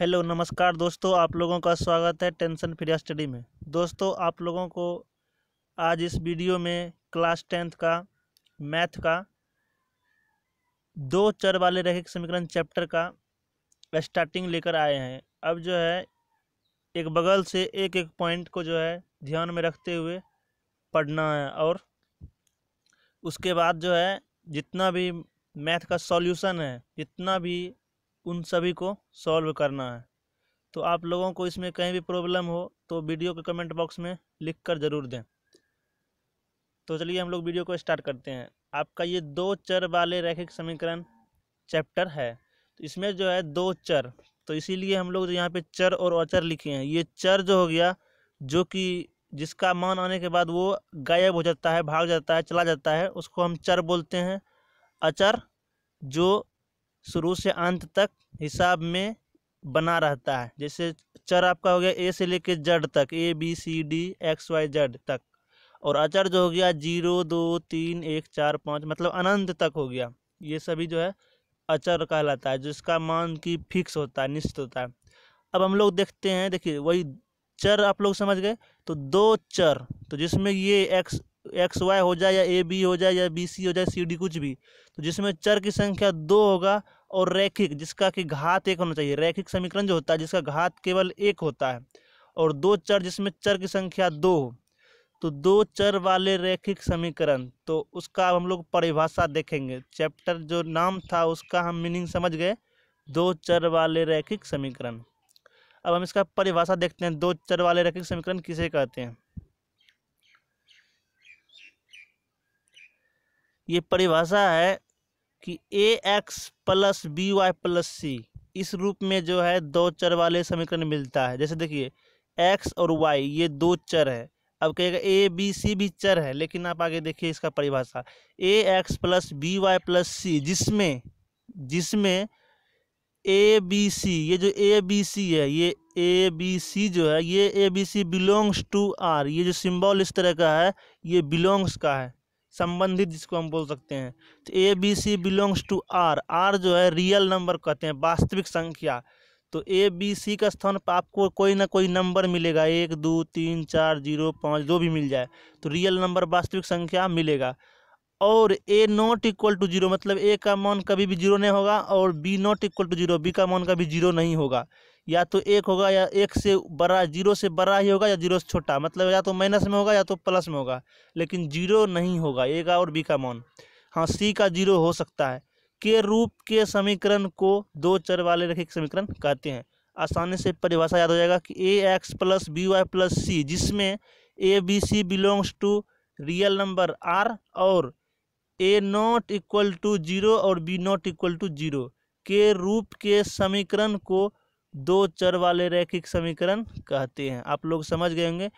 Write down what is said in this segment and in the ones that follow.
hello नमस्कार दोस्तों आप लोगों का स्वागत है टेंशन फ्री स्टडी में दोस्तों आप लोगों को आज इस वीडियो में क्लास टेंथ का मैथ का दो चर वाले रैखिक समीकरण चैप्टर का स्टार्टिंग लेकर आए हैं अब जो है एक बगल से एक एक पॉइंट को जो है ध्यान में रखते हुए पढ़ना है और उसके बाद जो है जितना भी मैथ का सॉल्यूशन है जितना भी उन सभी को सॉल्व करना है तो आप लोगों को इसमें कहीं भी प्रॉब्लम हो तो वीडियो के कमेंट बॉक्स में लिख कर ज़रूर दें तो चलिए हम लोग वीडियो को स्टार्ट करते हैं आपका ये दो चर वाले रैखिक समीकरण चैप्टर है तो इसमें जो है दो चर तो इसीलिए हम लोग यहाँ पे चर और अचर लिखे हैं ये चर जो हो गया जो कि जिसका मान आने के बाद वो गायब हो जाता है भाग जाता है चला जाता है उसको हम चर बोलते हैं अचर जो शुरू से अंत तक हिसाब में बना रहता है जैसे चर आपका हो गया ए से लेकर जड तक A B C D X Y Z तक और अचर जो हो गया जीरो दो तीन एक चार पाँच मतलब अनंत तक हो गया ये सभी जो है अचर कहलाता है जिसका मान की फिक्स होता है निश्चित होता है अब हम लोग देखते हैं देखिए वही चर आप लोग समझ गए तो दो चर तो जिसमें ये एक्स एक्स वाई हो जाए या ए बी हो जाए या बी सी हो जाए सी डी कुछ भी तो जिसमें चर की संख्या दो होगा और रैखिक जिसका कि घात एक होना चाहिए रैखिक समीकरण जो होता है जिसका घात केवल एक होता है और दो चर जिसमें चर की संख्या दो तो दो चर वाले रैखिक समीकरण तो उसका हम लोग परिभाषा देखेंगे चैप्टर जो नाम था उसका हम मीनिंग समझ गए दो चर वाले रैखिक समीकरण अब हम इसका परिभाषा देखते हैं दो चर वाले रैखिक समीकरण किसे कहते हैं ये परिभाषा है कि A X plus B Y plus C इस रूप में जो है दो चर वाले समीकरण मिलता है जैसे देखिए एक्स और वाई ये दो चर है अब कहेगा ए बी सी भी चर है लेकिन आप आगे देखिए इसका परिभाषा A X plus B Y plus C जिसमें जिसमें ए बी सी ये जो ए बी सी है ये ए बी सी जो है ये A B C belongs to R ये जो सिंबल इस तरह का है ये बिलोंग्स का है संबंधित जिसको हम बोल सकते हैं तो A B C belongs to R R जो है रियल नंबर कहते हैं वास्तविक संख्या तो ए बी सी का स्थान पर आपको कोई ना कोई नंबर मिलेगा एक दो तीन चार जीरो पाँच जो भी मिल जाए तो रियल नंबर वास्तविक संख्या मिलेगा और A not equal to zero मतलब ए का मान कभी भी जीरो नहीं होगा और B not equal to zero B का मान कभी जीरो नहीं होगा या तो एक होगा या एक से बड़ा जीरो से बड़ा ही होगा या जीरो से छोटा मतलब या तो माइनस में होगा या तो प्लस में होगा लेकिन जीरो नहीं होगा ए का और बी का मान हाँ सी का जीरो हो सकता है के रूप के समीकरण को दो चर वाले के समीकरण कहते हैं आसानी से परिभाषा याद हो जाएगा कि A X plus B Y plus C जिसमें A B C belongs to real number R और A not equal to zero और B not equal to zero के रूप के समीकरण को दो चर वाले रैखिक समीकरण कहते हैं आप लोग समझ गए होंगे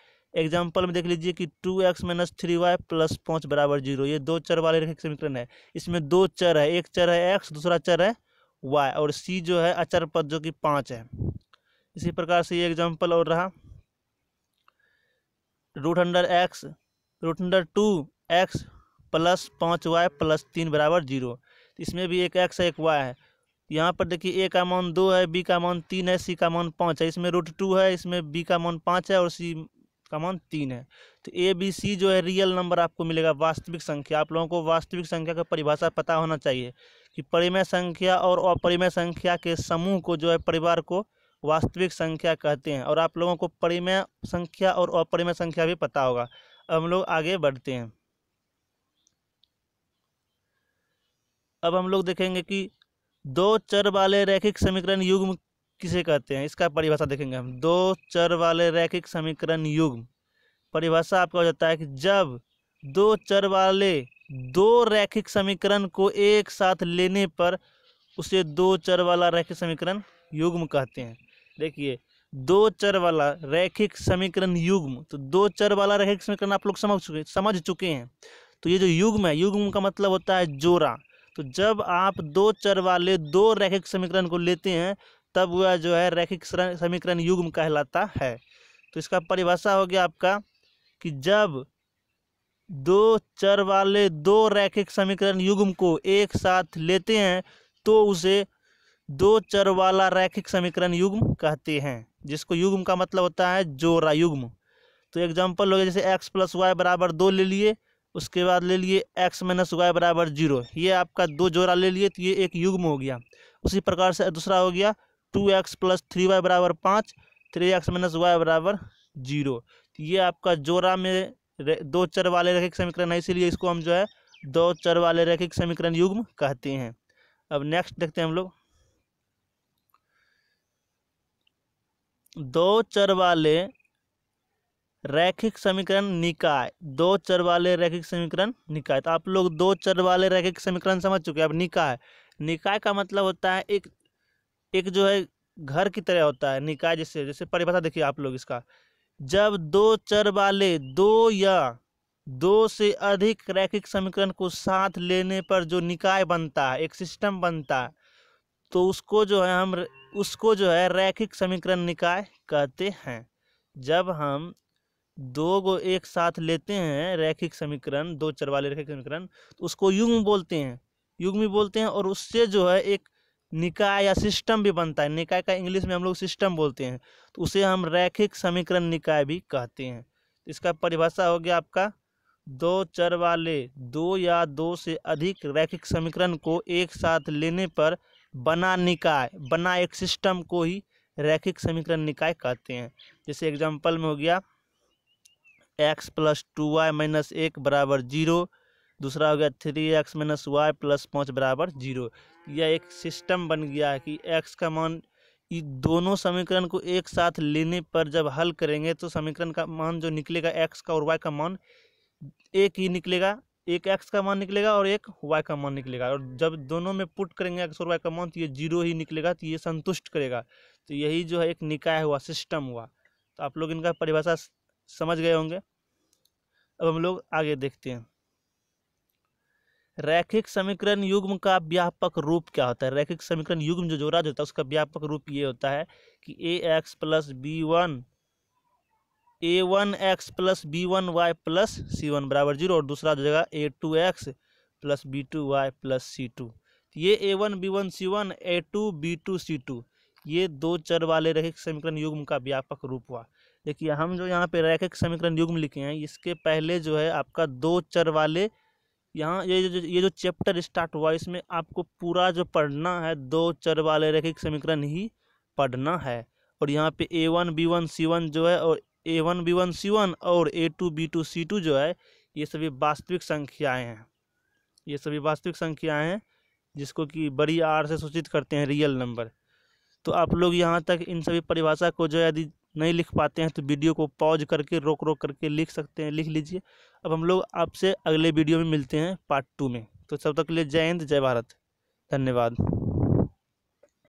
एग्जाम्पल में देख लीजिए कि two X minus three Y plus पाँच बराबर जीरो ये दो चर वाले रैखिक समीकरण है इसमें दो चर है एक चर है एक्स दूसरा चर है वाई और सी जो है अचर पद जो कि पाँच है इसी प्रकार से ये एग्जाम्पल और रहा root under X root under two X plus पाँच वाई प्लस तीन बराबर जीरो इसमें भी एक एक्स है एक वाई है यहाँ पर देखिए ए का मान दो है बी का मान तीन है सी का मान पाँच है इसमें रूट टू है इसमें बी का मान पाँच है और सी का मान तीन है तो ए बी सी जो है रियल नंबर आपको मिलेगा वास्तविक संख्या आप लोगों को वास्तविक संख्या का परिभाषा पता होना चाहिए कि परिमेय संख्या और अपरिमेय संख्या के समूह को जो है परिवार को वास्तविक संख्या कहते हैं और आप लोगों को परिमेय संख्या और अपरिमेय संख्या भी पता होगा अब हम लोग आगे बढ़ते हैं अब हम लोग देखेंगे कि दो चर वाले रैखिक समीकरण युग्म किसे कहते हैं इसका परिभाषा देखेंगे हम दो चर वाले रैखिक समीकरण युग्म परिभाषा आपका हो जाता है कि जब दो चर वाले दो रैखिक समीकरण को एक साथ लेने पर उसे दो चर वाला रैखिक समीकरण युग्म कहते हैं देखिए दो चर वाला रैखिक समीकरण युग्म तो दो चर वाला रैखिक समीकरण आप लोग समझ चुके समझ चुके हैं तो ये जो युग्म है युग्म का मतलब होता है जोड़ा तो जब आप दो चर वाले दो रैखिक समीकरण को लेते हैं तब वह जो है रैखिक समीकरण युग्म कहलाता है तो इसका परिभाषा हो गया आपका कि जब दो चर वाले दो रैखिक समीकरण युग्म को एक साथ लेते हैं तो उसे दो चर वाला रैखिक समीकरण युग्म कहते हैं जिसको युग्म का मतलब होता है जोरा युग्म तो एग्जाम्पल हो गया जैसे एक्स प्लस वाई बराबर दो ले लिए उसके बाद ले लिए x माइनस वाई बराबर जीरो ये आपका दो जोड़ा ले लिए तो ये एक युग्म हो गया उसी प्रकार से दूसरा हो गया two X plus three Y बराबर पाँच थ्री एक्स माइनस वाई बराबर जीरो ये आपका जोड़ा में दो चर वाले रेखिक समीकरण है इसीलिए इसको हम जो है दो चर वाले रेखिक समीकरण युग्म कहते हैं अब नेक्स्ट देखते हैं हम लोग दो चर वाले रैखिक समीकरण निकाय दो चर वाले रैखिक समीकरण निकाय तो आप लोग दो चर वाले रैखिक समीकरण समझ चुके हैं अब निकाय निकाय का मतलब होता है एक एक जो है घर की तरह होता है निकाय जैसे जैसे परिभाषा देखिए आप लोग इसका जब दो चर वाले दो या दो से अधिक रैखिक समीकरण को साथ लेने पर जो निकाय बनता है एक सिस्टम बनता है तो उसको जो है हम उसको जो है रैखिक समीकरण निकाय कहते हैं जब हम दो को एक साथ लेते हैं रैखिक समीकरण दो चर वाले रैखिक समीकरण तो उसको युग्म बोलते हैं युग्म भी बोलते हैं और उससे जो है एक निकाय या सिस्टम भी बनता है निकाय का इंग्लिश में हम लोग सिस्टम बोलते हैं तो उसे हम रैखिक समीकरण निकाय भी कहते हैं इसका परिभाषा हो गया आपका दो चर वाले दो या दो से अधिक रैखिक समीकरण को एक साथ लेने पर बना निकाय बना एक सिस्टम को ही रैखिक समीकरण निकाय कहते हैं जैसे एग्जाम्पल में हो गया X plus two Y minus एक बराबर जीरो दूसरा हो गया three X minus Y plus पाँच बराबर जीरो यह एक सिस्टम बन गया है कि एक्स का मान ये दोनों समीकरण को एक साथ लेने पर जब हल करेंगे तो समीकरण का मान जो निकलेगा एक्स का और वाई का मान एक ही निकलेगा एक एक्स का मान निकलेगा और एक वाई का मान निकलेगा और जब दोनों में पुट करेंगे एक्स और वाई का मान तो ये जीरो ही निकलेगा तो ये संतुष्ट करेगा तो यही जो है एक निकाय हुआ सिस्टम हुआ तो आप लोग इनका परिभाषा समझ गए होंगे अब हम लोग आगे देखते हैं रैखिक समीकरण युग्म का व्यापक रूप क्या होता है रैखिक समीकरण युग्म जो जोड़ा जाता होता है उसका व्यापक रूप ये होता है कि A X plus B one A one X plus B one Y plus C one बराबर जीरो और दूसरा जो जगह A two X plus B two Y plus C two ये A one B one C one A two B two C two ये दो चर वाले रैखिक समीकरण युग्म का व्यापक रूप हुआ देखिए हम जो यहाँ पे रैखिक समीकरण युग्म लिखे हैं इसके पहले जो है आपका दो चर वाले यहाँ ये जो ये जो चैप्टर स्टार्ट हुआ इसमें आपको पूरा जो पढ़ना है दो चर वाले रैखिक समीकरण ही पढ़ना है और यहाँ पे A one B one C one जो है और A one B one C one और A two B two C two जो है ये सभी वास्तविक संख्याएँ हैं ये सभी वास्तविक संख्याएँ हैं जिसको कि बड़ी आर से सूचित करते हैं रियल नंबर तो आप लोग यहाँ तक इन सभी परिभाषा को जो है यदि नहीं लिख पाते हैं तो वीडियो को पॉज करके रोक रोक करके लिख सकते हैं लिख लीजिए अब हम लोग आपसे अगले वीडियो में मिलते हैं पार्ट टू में तो सब तक के लिए जय हिंद जय भारत धन्यवाद